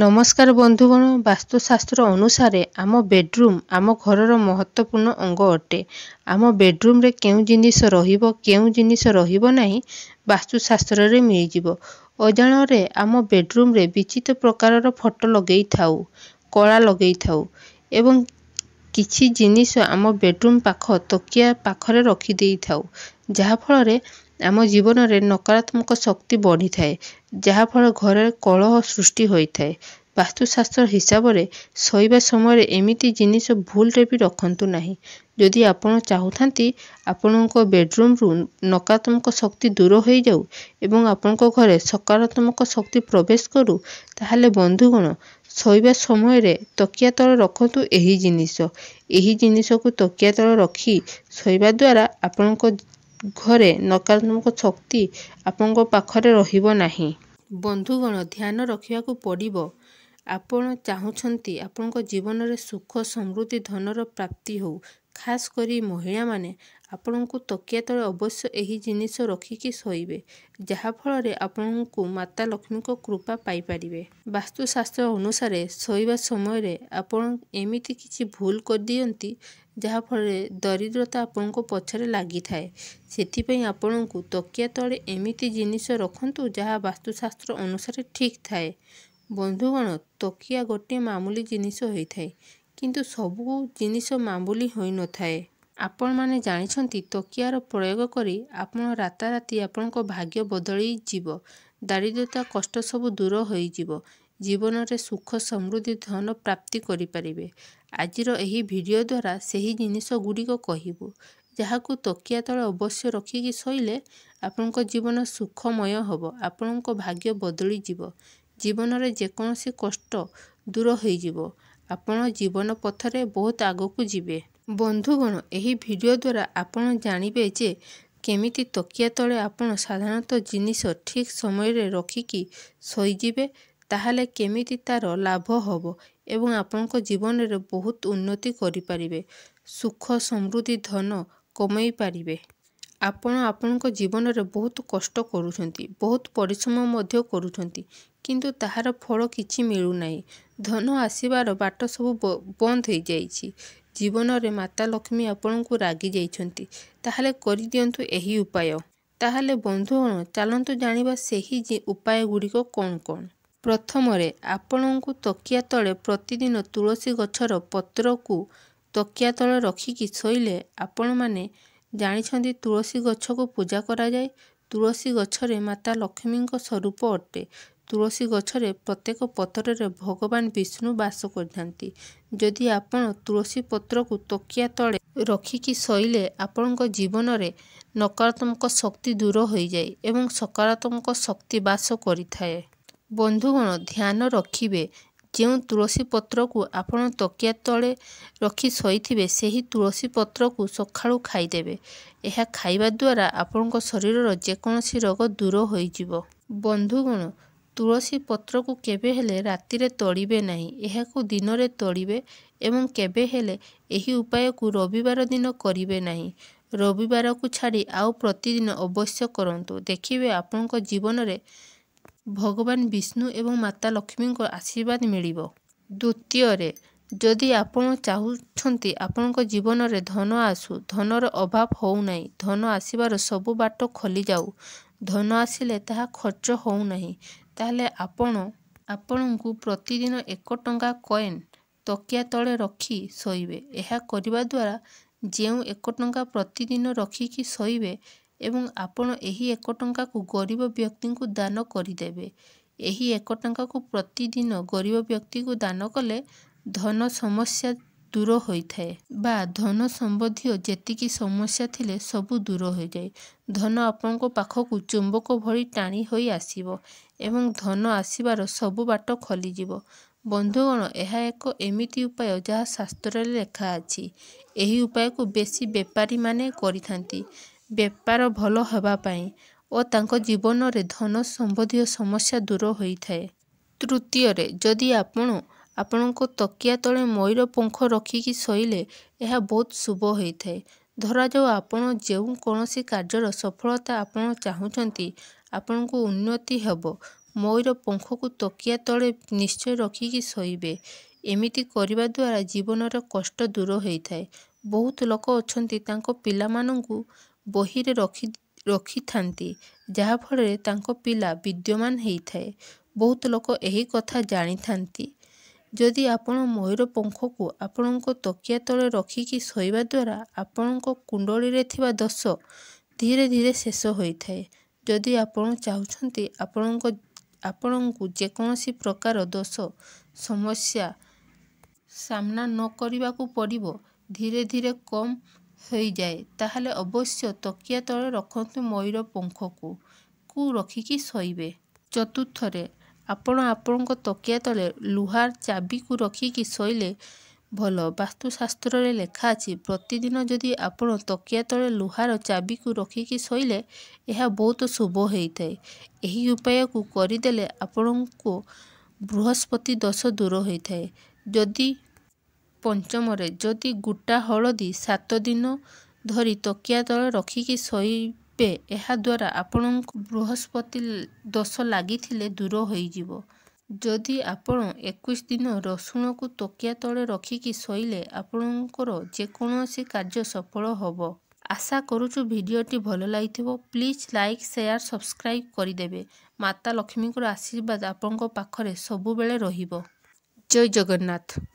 ନମସ୍କାର ବନ୍ଧୁଗଣ ବାସ୍ତୁଶାସ୍ତ୍ର ଅନୁସାରେ ଆମ ବେଡ଼ରୁମ୍ ଆମ ଘରର ମହତ୍ତ୍ୱପୂର୍ଣ୍ଣ ଅଙ୍ଗ ଅଟେ ଆମ ବେଡ଼ରୁମ୍ରେ କେଉଁ ଜିନିଷ ରହିବ କେଉଁ ଜିନିଷ ରହିବ ନାହିଁ ବାସ୍ତୁଶାସ୍ତ୍ରରେ ମିଳିଯିବ ଅଜାଣରେ ଆମ ବେଡ଼ରୁମ୍ରେ ବିଚିତ୍ର ପ୍ରକାରର ଫଟୋ ଲଗାଇଥାଉ କଳା ଲଗାଇଥାଉ ଏବଂ କିଛି ଜିନିଷ ଆମ ବେଡ଼ରୁମ୍ ପାଖ ତକିଆ ପାଖରେ ରଖିଦେଇଥାଉ ଯାହାଫଳରେ ଆମ ଜୀବନରେ ନକାରାତ୍ମକ ଶକ୍ତି ବଢ଼ିଥାଏ ଯାହାଫଳରେ ଘରରେ କଳହ ସୃଷ୍ଟି ହୋଇଥାଏ ବାସ୍ତୁଶାସ୍ତ୍ର ହିସାବରେ ଶୋଇବା ସମୟରେ ଏମିତି ଜିନିଷ ଭୁଲରେ ବି ରଖନ୍ତୁ ନାହିଁ ଯଦି ଆପଣ ଚାହୁଁଥାନ୍ତି ଆପଣଙ୍କ ବେଡ଼ରୁମ୍ରୁ ନକାରାତ୍ମକ ଶକ୍ତି ଦୂର ହୋଇଯାଉ ଏବଂ ଆପଣଙ୍କ ଘରେ ସକାରାତ୍ମକ ଶକ୍ତି ପ୍ରବେଶ କରୁ ତାହେଲେ ବନ୍ଧୁଗଣ ଶୋଇବା ସମୟରେ ତକିଆ ତଳେ ରଖନ୍ତୁ ଏହି ଜିନିଷ ଏହି ଜିନିଷକୁ ତକିଆ ତଳେ ରଖି ଶୋଇବା ଦ୍ୱାରା ଆପଣଙ୍କ ଘରେ ନକାରାତ୍ମକ ଶକ୍ତି ଆପଣଙ୍କ ପାଖରେ ରହିବ ନାହିଁ ବନ୍ଧୁଗଣ ଧ୍ୟାନ ରଖିବାକୁ ପଡ଼ିବ ଆପଣ ଚାହୁଁଛନ୍ତି ଆପଣଙ୍କ ଜୀବନରେ ସୁଖ ସମୃଦ୍ଧି ଧନର ପ୍ରାପ୍ତି ହେଉ ଖାସ୍ କରି ମହିଳାମାନେ ଆପଣଙ୍କୁ ତକିଆ ତଳେ ଅବଶ୍ୟ ଏହି ଜିନିଷ ରଖିକି ଶୋଇବେ ଯାହାଫଳରେ ଆପଣଙ୍କୁ ମାତା ଲକ୍ଷ୍ମୀଙ୍କ କୃପା ପାଇପାରିବେ ବାସ୍ତୁଶାସ୍ତ୍ର ଅନୁସାରେ ଶୋଇବା ସମୟରେ ଆପଣ ଏମିତି କିଛି ଭୁଲ କରିଦିଅନ୍ତି ଯାହାଫଳରେ ଦରିଦ୍ରତା ଆପଣଙ୍କ ପଛରେ ଲାଗିଥାଏ ସେଥିପାଇଁ ଆପଣଙ୍କୁ ତକିଆ ତଳେ ଏମିତି ଜିନିଷ ରଖନ୍ତୁ ଯାହା ବାସ୍ତୁଶାସ୍ତ୍ର ଅନୁସାରେ ଠିକ୍ ଥାଏ ବନ୍ଧୁଗଣ ତକିଆ ଗୋଟିଏ ମାମୁଲି ଜିନିଷ ହୋଇଥାଏ କିନ୍ତୁ ସବୁ ଜିନିଷ ମାମୁଲି ହୋଇନଥାଏ ଆପଣମାନେ ଜାଣିଛନ୍ତି ତକିଆର ପ୍ରୟୋଗ କରି ଆପଣ ରାତାରାତି ଆପଣଙ୍କ ଭାଗ୍ୟ ବଦଳିଯିବ ଦାରିଦ୍ରତା କଷ୍ଟ ସବୁ ଦୂର ହୋଇଯିବ ଜୀବନରେ ସୁଖ ସମୃଦ୍ଧି ଧନ ପ୍ରାପ୍ତି କରିପାରିବେ ଆଜିର ଏହି ଭିଡ଼ିଓ ଦ୍ୱାରା ସେହି ଜିନିଷ ଗୁଡ଼ିକ କହିବୁ ଯାହାକୁ ତକିଆ ତଳେ ଅବଶ୍ୟ ରଖିକି ଶୋଇଲେ ଆପଣଙ୍କ ଜୀବନ ସୁଖମୟ ହେବ ଆପଣଙ୍କ ଭାଗ୍ୟ ବଦଳିଯିବ ଜୀବନରେ ଯେକୌଣସି କଷ୍ଟ ଦୂର ହୋଇଯିବ ଆପଣ ଜୀବନ ପଥରେ ବହୁତ ଆଗକୁ ଯିବେ ବନ୍ଧୁଗଣ ଏହି ଭିଡ଼ିଓ ଦ୍ୱାରା ଆପଣ ଜାଣିବେ ଯେ କେମିତି ତକିଆ ତଳେ ଆପଣ ସାଧାରଣତଃ ଜିନିଷ ଠିକ୍ ସମୟରେ ରଖିକି ଶୋଇଯିବେ ତାହେଲେ କେମିତି ତା'ର ଲାଭ ହେବ ଏବଂ ଆପଣଙ୍କ ଜୀବନରେ ବହୁତ ଉନ୍ନତି କରିପାରିବେ ସୁଖ ସମୃଦ୍ଧି ଧନ କମେଇ ପାରିବେ ଆପଣ ଆପଣଙ୍କ ଜୀବନରେ ବହୁତ କଷ୍ଟ କରୁଛନ୍ତି ବହୁତ ପରିଶ୍ରମ ମଧ୍ୟ କରୁଛନ୍ତି କିନ୍ତୁ ତାହାର ଫଳ କିଛି ମିଳୁନାହିଁ ଧନ ଆସିବାର ବାଟ ସବୁ ବନ୍ଦ ହୋଇଯାଇଛି ଜୀବନରେ ମାତା ଲକ୍ଷ୍ମୀ ଆପଣଙ୍କୁ ରାଗି ଯାଇଛନ୍ତି ତାହେଲେ କରିଦିଅନ୍ତୁ ଏହି ଉପାୟ ତାହେଲେ ବନ୍ଧୁଗଣ ଚାଲନ୍ତୁ ଜାଣିବା ସେହି ଉପାୟ ଗୁଡ଼ିକ କ'ଣ କ'ଣ ପ୍ରଥମରେ ଆପଣଙ୍କୁ ତକିଆ ତଳେ ପ୍ରତିଦିନ ତୁଳସୀ ଗଛର ପତ୍ରକୁ ତକିଆ ତଳେ ରଖିକି ଶୋଇଲେ ଆପଣମାନେ ଜାଣିଛନ୍ତି ତୁଳସୀ ଗଛକୁ ପୂଜା କରାଯାଏ ତୁଳସୀ ଗଛରେ ମାତା ଲକ୍ଷ୍ମୀଙ୍କ ସ୍ୱରୂପ ଅଟେ ତୁଳସୀ ଗଛରେ ପ୍ରତ୍ୟେକ ପତ୍ରରେ ଭଗବାନ ବିଷ୍ଣୁ ବାସ କରିଥାନ୍ତି ଯଦି ଆପଣ ତୁଳସୀ ପତ୍ରକୁ ତକିଆ ତଳେ ରଖିକି ଶୋଇଲେ ଆପଣଙ୍କ ଜୀବନରେ ନକାରାତ୍ମକ ଶକ୍ତି ଦୂର ହୋଇଯାଏ ଏବଂ ସକାରାତ୍ମକ ଶକ୍ତି ବାସ କରିଥାଏ ବନ୍ଧୁଗଣ ଧ୍ୟାନ ରଖିବେ ଯେଉଁ ତୁଳସୀ ପତ୍ରକୁ ଆପଣ ତକିଆ ତଳେ ରଖି ଶୋଇଥିବେ ସେହି ତୁଳସୀ ପତ୍ରକୁ ସକାଳୁ ଖାଇଦେବେ ଏହା ଖାଇବା ଦ୍ୱାରା ଆପଣଙ୍କ ଶରୀରର ଯେକୌଣସି ରୋଗ ଦୂର ହୋଇଯିବ ବନ୍ଧୁଗଣ ତୁଳସୀ ପତ୍ରକୁ କେବେ ହେଲେ ରାତିରେ ତଳିବେ ନାହିଁ ଏହାକୁ ଦିନରେ ତଳିବେ ଏବଂ କେବେ ହେଲେ ଏହି ଉପାୟକୁ ରବିବାର ଦିନ କରିବେ ନାହିଁ ରବିବାରକୁ ଛାଡ଼ି ଆଉ ପ୍ରତିଦିନ ଅବଶ୍ୟ କରନ୍ତୁ ଦେଖିବେ ଆପଣଙ୍କ ଜୀବନରେ ଭଗବାନ ବିଷ୍ଣୁ ଏବଂ ମାତା ଲକ୍ଷ୍ମୀଙ୍କ ଆଶୀର୍ବାଦ ମିଳିବ ଦ୍ୱିତୀୟରେ ଯଦି ଆପଣ ଚାହୁଁଛନ୍ତି ଆପଣଙ୍କ ଜୀବନରେ ଧନ ଆସୁ ଧନର ଅଭାବ ହେଉନାହିଁ ଧନ ଆସିବାର ସବୁ ବାଟ ଖୋଲିଯାଉ ଧନ ଆସିଲେ ତାହା ଖର୍ଚ୍ଚ ହେଉନାହିଁ ତାହେଲେ ଆପଣ ଆପଣଙ୍କୁ ପ୍ରତିଦିନ ଏକ ଟଙ୍କା କଏନ୍ ତକିଆ ତଳେ ରଖି ଶୋଇବେ ଏହା କରିବା ଦ୍ୱାରା ଯେଉଁ ଏକ ଟଙ୍କା ପ୍ରତିଦିନ ରଖିକି ଶୋଇବେ ଏବଂ ଆପଣ ଏହି ଏକ ଟଙ୍କାକୁ ଗରିବ ବ୍ୟକ୍ତିଙ୍କୁ ଦାନ କରିଦେବେ ଏହି ଏକ ଟଙ୍କାକୁ ପ୍ରତିଦିନ ଗରିବ ବ୍ୟକ୍ତିକୁ ଦାନ କଲେ ଧନ ସମସ୍ୟା ଦୂର ହୋଇଥାଏ ବା ଧନ ସମ୍ବନ୍ଧୀୟ ଯେତିକି ସମସ୍ୟା ଥିଲେ ସବୁ ଦୂର ହୋଇଯାଏ ଧନ ଆପଣଙ୍କ ପାଖକୁ ଚୁମ୍ବକ ଭଳି ଟାଣି ହୋଇ ଆସିବ ଏବଂ ଧନ ଆସିବାର ସବୁ ବାଟ ଖୋଲିଯିବ ବନ୍ଧୁଗଣ ଏହା ଏକ ଏମିତି ଉପାୟ ଯାହା ଶାସ୍ତ୍ରରେ ଲେଖା ଅଛି ଏହି ଉପାୟକୁ ବେଶୀ ବେପାରୀମାନେ କରିଥାନ୍ତି ବେପାର ଭଲ ହେବା ପାଇଁ ଓ ତାଙ୍କ ଜୀବନରେ ଧନ ସମ୍ବନ୍ଧୀୟ ସମସ୍ୟା ଦୂର ହୋଇଥାଏ ତୃତୀୟରେ ଯଦି ଆପଣ ଆପଣଙ୍କ ତକିଆ ତଳେ ମୟୂର ପଙ୍ଖ ରଖିକି ଶୋଇଲେ ଏହା ବହୁତ ଶୁଭ ହୋଇଥାଏ ଧରାଯାଉ ଆପଣ ଯେଉଁ କୌଣସି କାର୍ଯ୍ୟର ସଫଳତା ଆପଣ ଚାହୁଁଛନ୍ତି ଆପଣଙ୍କୁ ଉନ୍ନତି ହେବ ମୟୂର ପଙ୍ଖକୁ ତକିଆ ତଳେ ନିଶ୍ଚୟ ରଖିକି ଶୋଇବେ ଏମିତି କରିବା ଦ୍ୱାରା ଜୀବନର କଷ୍ଟ ଦୂର ହୋଇଥାଏ ବହୁତ ଲୋକ ଅଛନ୍ତି ତାଙ୍କ ପିଲାମାନଙ୍କୁ ବହିରେ ରଖି ରଖିଥାନ୍ତି ଯାହାଫଳରେ ତାଙ୍କ ପିଲା ବିଦ୍ୟମାନ ହେଇଥାଏ ବହୁତ ଲୋକ ଏହି କଥା ଜାଣିଥାନ୍ତି ଯଦି ଆପଣ ମୟୂର ପଙ୍ଖକୁ ଆପଣଙ୍କ ତକିଆ ତଳେ ରଖିକି ଶୋଇବା ଦ୍ୱାରା ଆପଣଙ୍କ କୁଣ୍ଡଳୀରେ ଥିବା ଦୋଷ ଧୀରେ ଧୀରେ ଶେଷ ହୋଇଥାଏ ଯଦି ଆପଣ ଚାହୁଁଛନ୍ତି ଆପଣଙ୍କ ଆପଣଙ୍କୁ ଯେକୌଣସି ପ୍ରକାର ଦୋଷ ସମସ୍ୟା ସାମ୍ନା ନ କରିବାକୁ ପଡ଼ିବ ଧୀରେ ଧୀରେ କମ୍ ହୋଇଯାଏ ତାହେଲେ ଅବଶ୍ୟ ତକିଆ ତଳେ ରଖନ୍ତୁ ମୟୂର ପଙ୍ଖକୁ କୁ ରଖିକି ଶୋଇବେ ଚତୁର୍ଥରେ ଆପଣ ଆପଣଙ୍କ ତକିଆ ତଳେ ଲୁହାର ଚାବିକୁ ରଖିକି ଶୋଇଲେ ଭଲ ବାସ୍ତୁଶାସ୍ତ୍ରରେ ଲେଖା ଅଛି ପ୍ରତିଦିନ ଯଦି ଆପଣ ତକିଆ ତଳେ ଲୁହାର ଚାବିକୁ ରଖିକି ଶୋଇଲେ ଏହା ବହୁତ ଶୁଭ ହୋଇଥାଏ ଏହି ଉପାୟକୁ କରିଦେଲେ ଆପଣଙ୍କୁ ବୃହସ୍ପତି ଦୋଷ ଦୂର ହୋଇଥାଏ ଯଦି ପଞ୍ଚମରେ ଯଦି ଗୋଟା ହଳଦୀ ସାତ ଦିନ ଧରି ତକିଆ ତଳେ ରଖିକି ଶୋଇବେ ଏହାଦ୍ୱାରା ଆପଣଙ୍କୁ ବୃହସ୍ପତି ଦୋଷ ଲାଗିଥିଲେ ଦୂର ହୋଇଯିବ ଯଦି ଆପଣ ଏକୋଇଶ ଦିନ ରସୁଣକୁ ତକିଆ ତଳେ ରଖିକି ଶୋଇଲେ ଆପଣଙ୍କର ଯେକୌଣସି କାର୍ଯ୍ୟ ସଫଳ ହେବ ଆଶା କରୁଛୁ ଭିଡ଼ିଓଟି ଭଲ ଲାଗିଥିବ ପ୍ଲିଜ୍ ଲାଇକ୍ ସେୟାର ସବସ୍କ୍ରାଇବ୍ କରିଦେବେ ମାତା ଲକ୍ଷ୍ମୀଙ୍କର ଆଶୀର୍ବାଦ ଆପଣଙ୍କ ପାଖରେ ସବୁବେଳେ ରହିବ ଜୟ ଜଗନ୍ନାଥ